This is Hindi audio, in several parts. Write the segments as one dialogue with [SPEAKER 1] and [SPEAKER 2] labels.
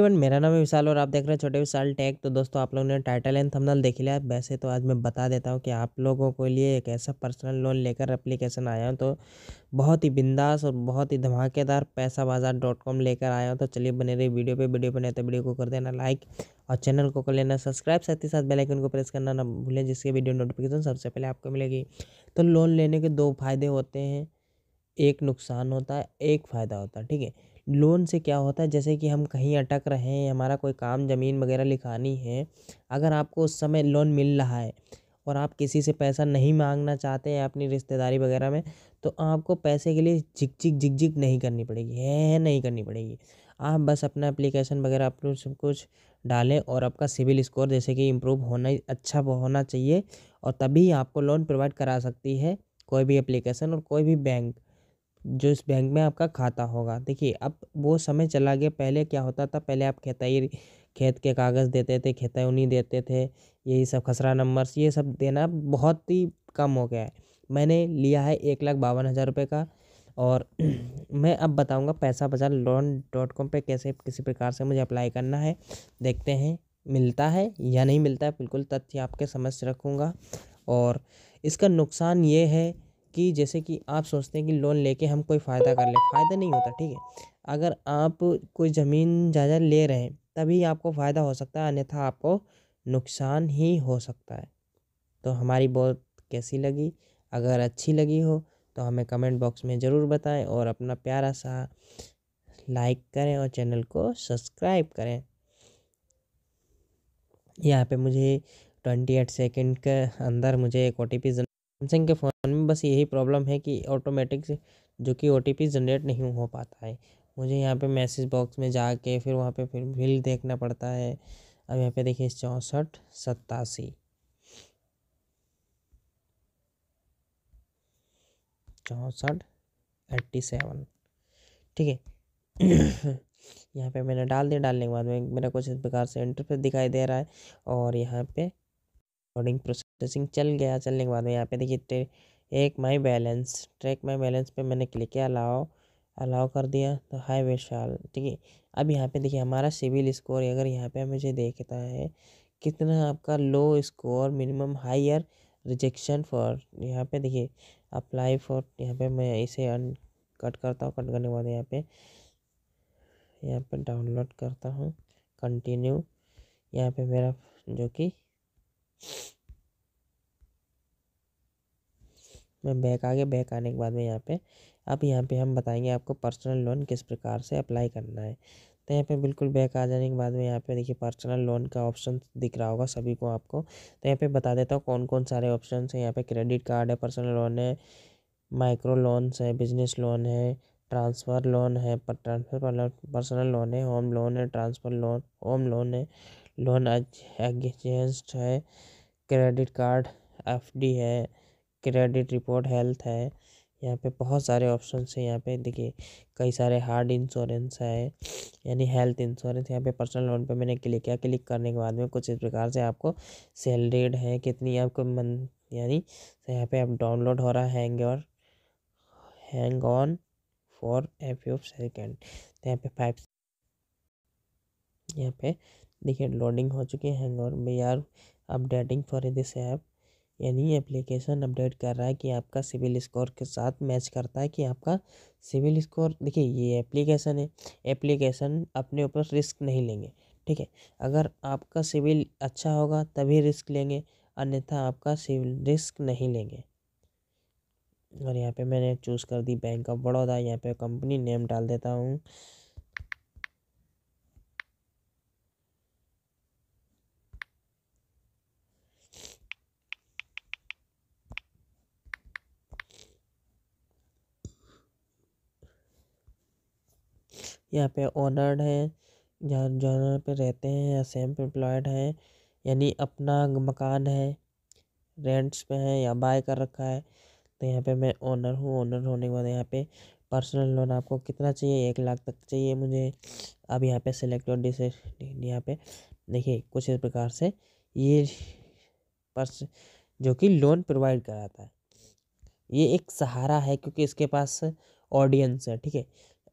[SPEAKER 1] एवरीवन मेरा नाम है विशाल और आप देख रहे हैं छोटे विशाल टैग तो दोस्तों आप लोगों ने टाइटल एंड थंबनेल देख लिया वैसे तो आज मैं बता देता हूँ कि आप लोगों के लिए एक ऐसा पर्सनल लोन लेकर एप्लीकेशन आया हूँ तो बहुत ही बिंदास और बहुत ही धमाकेदार पैसा बाजार डॉट कॉम लेकर आया हूँ तो चलिए बने रही वीडियो पर वीडियो बने तो वीडियो को कर देना लाइक और चैनल को कर लेना सब्सक्राइब साथ ही साथ बेलाइकन को प्रेस करना ना भूलें जिसके वीडियो नोटिफिकेशन सबसे पहले आपको मिलेगी तो लोन लेने के दो फायदे होते हैं एक नुकसान होता है एक फ़ायदा होता है ठीक है लोन से क्या होता है जैसे कि हम कहीं अटक रहे हैं हमारा कोई काम ज़मीन वगैरह लिखानी है अगर आपको उस समय लोन मिल रहा है और आप किसी से पैसा नहीं मांगना चाहते हैं अपनी रिश्तेदारी वगैरह में तो आपको पैसे के लिए झिकझिक झिक नहीं करनी पड़ेगी है नहीं करनी पड़ेगी आप बस अपना एप्लीकेशन वगैरह अपने सब कुछ डालें और आपका सिविल स्कोर जैसे कि इम्प्रूव होना अच्छा होना चाहिए और तभी आपको लोन प्रोवाइड करा सकती है कोई भी एप्लीकेशन और कोई भी बैंक जो इस बैंक में आपका खाता होगा देखिए अब वो समय चला गया पहले क्या होता था पहले आप खेताई खेत के कागज़ देते थे खेतौनी देते थे यही सब खसरा नंबर्स ये सब देना बहुत ही कम हो गया है मैंने लिया है एक लाख बावन हज़ार रुपये का और मैं अब बताऊंगा पैसा बाजार लोन डॉट कॉम पर कैसे किसी प्रकार से मुझे अप्लाई करना है देखते हैं मिलता है या नहीं मिलता है बिल्कुल तथ्य आपके समझ रखूँगा और इसका नुकसान ये है कि जैसे कि आप सोचते हैं कि लोन लेके हम कोई फ़ायदा कर लें फ़ायदा नहीं होता ठीक है अगर आप कोई ज़मीन जायदाद ले रहे हैं तभी आपको फ़ायदा हो सकता है अन्यथा आपको नुकसान ही हो सकता है तो हमारी बहुत कैसी लगी अगर अच्छी लगी हो तो हमें कमेंट बॉक्स में ज़रूर बताएं और अपना प्यारा सा लाइक करें और चैनल को सब्सक्राइब करें यहाँ पे मुझे ट्वेंटी एट सेकेंड के अंदर मुझे एक ओ टी पी सैमसंग के फ़ोन में बस यही प्रॉब्लम है कि ऑटोमेटिक जो कि ओ जनरेट नहीं हो पाता है मुझे यहाँ पे मैसेज बॉक्स में जाके फिर वहाँ पे फिर बिल देखना पड़ता है अब यहाँ पे देखिए चौंसठ सत्तासी चौंसठ एट्टी सेवन ठीक है यहाँ पे मैंने डाल दिया डालने के बाद में मेरा कुछ इस प्रकार से इंटरफेस दिखाई दे रहा है और यहाँ पे रिकॉर्डिंग प्रोसेसिंग चल गया चलने के बाद में यहाँ पे देखिए एक my balance track my balance पे मैंने क्लिक किया अलाओ अलाओ कर दिया तो हाई विशाल ठीक है अब यहाँ पे देखिए हमारा सिविल स्कोर अगर यहाँ पे मुझे देखता है कितना आपका low score minimum higher rejection for यहाँ पे देखिए अप्लाई फॉर यहाँ पे मैं इसे अन कट करता हूँ कट करने के बाद यहाँ पे यहाँ पे डाउनलोड करता हूँ कंटिन्यू यहाँ पे मेरा जो कि मैं बैक आ गया बैक आने के बाद में यहाँ पे अब यहाँ पे हम बताएंगे आपको पर्सनल लोन किस प्रकार से अप्लाई करना है तो यहाँ पे बिल्कुल बैक आ जाने के बाद में यहाँ पे देखिए पर्सनल लोन का ऑप्शन दिख रहा होगा सभी को आपको तो यहाँ पे बता देता हूँ कौन कौन सारे ऑप्शन हैं यहाँ पे क्रेडिट कार्ड है पर्सनल लोन है माइक्रो लोन्स है बिजनेस लोन है ट्रांसफ़र लोन है ट्रांसफ़र पर्सनल लोन है होम लोन है ट्रांसफ़र लोन होम लोन है लोन अगेंस्ट है क्रेडिट कार्ड एफडी है क्रेडिट रिपोर्ट हेल्थ है यहाँ पे बहुत सारे ऑप्शन है यहाँ पे देखिए कई सारे हार्ड इंश्योरेंस है यानी हेल्थ इंश्योरेंस यहाँ पे पर्सनल लोन पे मैंने क्लिक किया क्लिक करने के बाद में कुछ इस प्रकार से आपको सैलरीड है कितनी आपको मन यानी यहाँ पे आप डाउनलोड हो रहा है हैंग और hang on for a few second तो यहाँ पे फाइव यहाँ पे देखिए लोडिंग हो चुकी है और we are updating for this app यानी एप्लीकेशन अपडेट कर रहा है कि आपका सिविल स्कोर के साथ मैच करता है कि आपका सिविल स्कोर देखिए ये एप्लीकेशन है एप्लीकेशन अपने ऊपर रिस्क नहीं लेंगे ठीक है अगर आपका सिविल अच्छा होगा तभी रिस्क लेंगे अन्यथा आपका सिविल रिस्क नहीं लेंगे और यहाँ पे मैंने चूज़ कर दी बैंक ऑफ बड़ौदा यहाँ पे कंपनी नेम डाल देता हूँ यहाँ पे ऑनर्ड हैं जहाँ जहाँ पे रहते हैं या सेल्फ एम्प्लॉयड हैं यानी अपना मकान है रेंट्स पे है या बाय कर रखा है तो यहाँ पे मैं ओनर हूँ ओनर होने के बाद यहाँ पे पर्सनल लोन आपको कितना चाहिए एक लाख तक चाहिए मुझे अब यहाँ पे सिलेक्ट और डिस यहाँ पे देखिए कुछ इस प्रकार से ये पर्स जो कि लोन प्रोवाइड कराता है ये एक सहारा है क्योंकि इसके पास ऑडियंस है ठीक है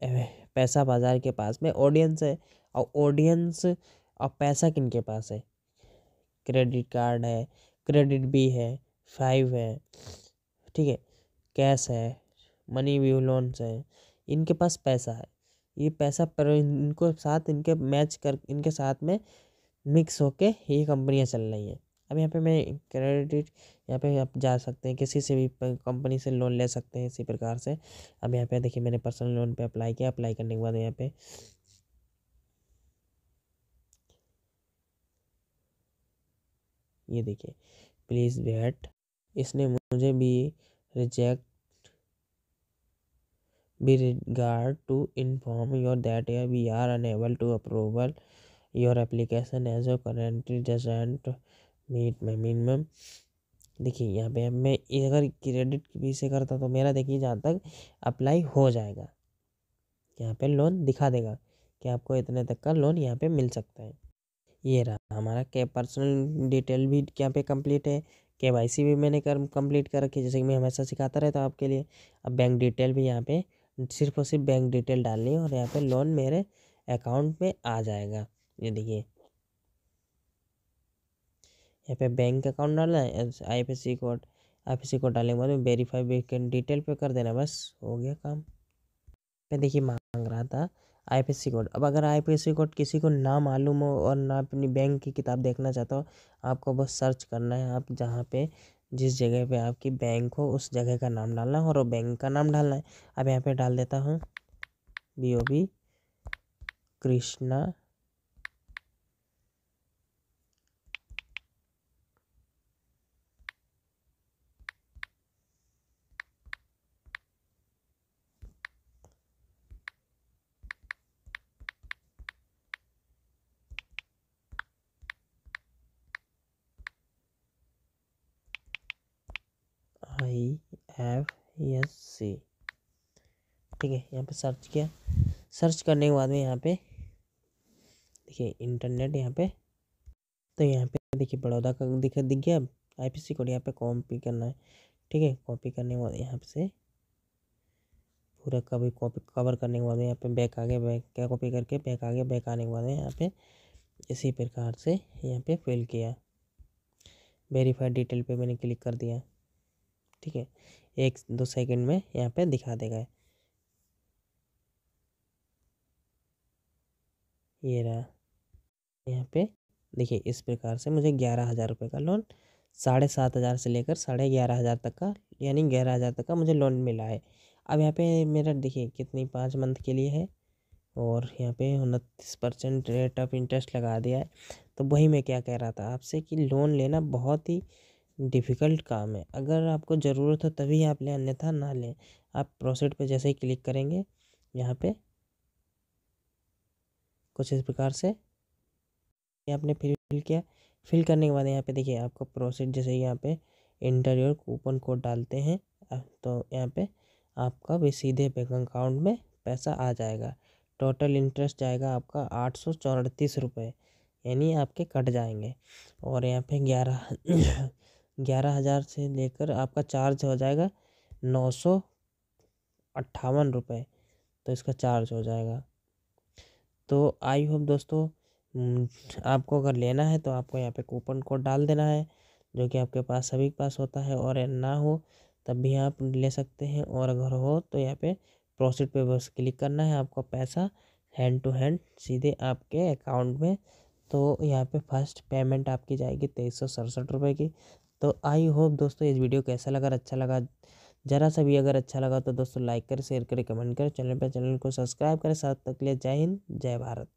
[SPEAKER 1] पैसा बाजार के पास में ऑडियंस है और ऑडियंस और पैसा किन के पास है क्रेडिट कार्ड है क्रेडिट भी है फाइव है ठीक है कैश है मनी व्यू लोन्स है इनके पास पैसा है ये पैसा पर इनको साथ इनके मैच कर इनके साथ में मिक्स होके ये कंपनियां चल रही हैं अब यहाँ पे मैं क्रेडिट यहाँ पे आप जा सकते हैं किसी से भी कंपनी से लोन ले सकते हैं इसी प्रकार से अब यहाँ पे देखिए मैंने पर्सनल लोन पे अप्लाई किया अप्लाई करने के बाद यहाँ पे ये देखिए प्लीज़ वेट इसने मुझे भी reject be regard to inform your that we are unable to approval your application as a currently doesn't meet में मिनिमम देखिए यहाँ पे मैं अगर क्रेडिट भी से करता तो मेरा देखिए जहाँ तक अप्लाई हो जाएगा यहाँ पे लोन दिखा देगा कि आपको इतने तक का लोन यहाँ पे मिल सकता है ये रहा हमारा के पर्सनल डिटेल भी यहाँ पे कंप्लीट है के वाई सी भी मैंने कर कंप्लीट कर रखी जैसे कि मैं हमेशा सिखाता रहता हूँ आपके लिए अब बैंक डिटेल भी यहाँ पे सिर्फ और सिर्फ बैंक डिटेल डालनी है और यहाँ पे लोन मेरे अकाउंट में आ जाएगा ये देखिए यहाँ पे बैंक अकाउंट डालना है I F S C code I F S C code डालने के बाद में वेरीफाई वेकेंट डिटेल पे कर देना बस हो गया काम पे देखिए मांग रहा था I F S C code अब अगर I F S C code किसी को ना मालूम हो और ना अपनी बैंक की किताब देखना चाहता हो आपको बस सर्च करना है आप जहाँ पे जिस जगह पे आपकी बैंक हो उस जगह का नाम डालना है और वो बैंक का नाम डालना है अब यहाँ पे डाल देता हूँ बी ओ बी कृष्णा हैव यस सी ठीक है यहाँ पे सर्च किया सर्च करने के बाद में यहाँ पे देखिए इंटरनेट यहाँ पे तो यहाँ पे देखिए बड़ौदा का दिख दिख गया आई पी सी कोड यहाँ पे कॉपी करना है ठीक है कॉपी करने के बाद यहाँ से पूरा कभी कॉपी कवर करने के बाद यहाँ पे बैक आगे बैक क्या कॉपी करके बैक आगे बैक आने के बाद यहाँ पे इसी प्रकार से यहाँ पे फिल किया वेरीफाइड डिटेल पे मैंने क्लिक कर दिया ठीक है एक दो सेकंड में यहाँ पे दिखा देगा ये रहा यहाँ पे देखिए इस प्रकार से मुझे ग्यारह हज़ार रुपये का लोन साढ़े सात हज़ार से लेकर साढ़े ग्यारह हज़ार तक का यानी ग्यारह हज़ार तक का मुझे लोन मिला है अब यहाँ पे मेरा देखिए कितनी पाँच मंथ के लिए है और यहाँ पे उनतीस परसेंट रेट ऑफ इंटरेस्ट लगा दिया है तो वही मैं क्या कह रहा था आपसे कि लोन लेना बहुत ही डिफ़िकल्ट काम है अगर आपको ज़रूरत हो तभी आप लें अन्यथा ना लें आप प्रोसेड पे जैसे ही क्लिक करेंगे यहाँ पे कुछ इस प्रकार से आपने फिल किया फिल करने के बाद यहाँ पे देखिए आपको प्रोसेड जैसे यहाँ पे इंटरव्यू कूपन कोड डालते हैं तो यहाँ पे आपका भी सीधे बैंक अकाउंट में पैसा आ जाएगा टोटल इंटरेस्ट जाएगा आपका आठ सौ रुपये यानी आपके कट जाएंगे और यहाँ पे ग्यारह ग्यारह हज़ार से लेकर आपका चार्ज हो जाएगा नौ सौ अट्ठावन रुपये तो इसका चार्ज हो जाएगा तो आई होप दोस्तों आपको अगर लेना है तो आपको यहाँ पे कूपन कोड डाल देना है जो कि आपके पास सभी के पास होता है और ना हो तब भी आप ले सकते हैं और अगर हो तो यहाँ पे प्रोसीड पे बस क्लिक करना है आपका पैसा हैंड टू हैंड सीधे आपके अकाउंट में तो यहाँ पे फर्स्ट पेमेंट आपकी जाएगी तेईस सौ सड़सठ रुपये की तो आई होप दोस्तों इस वीडियो कैसा लगा अच्छा लगा जरा सा भी अगर अच्छा लगा तो दोस्तों लाइक करें शेयर करें कमेंट करें चैनल पर चैनल को सब्सक्राइब करें साथ तक लिए जय हिंद जय भारत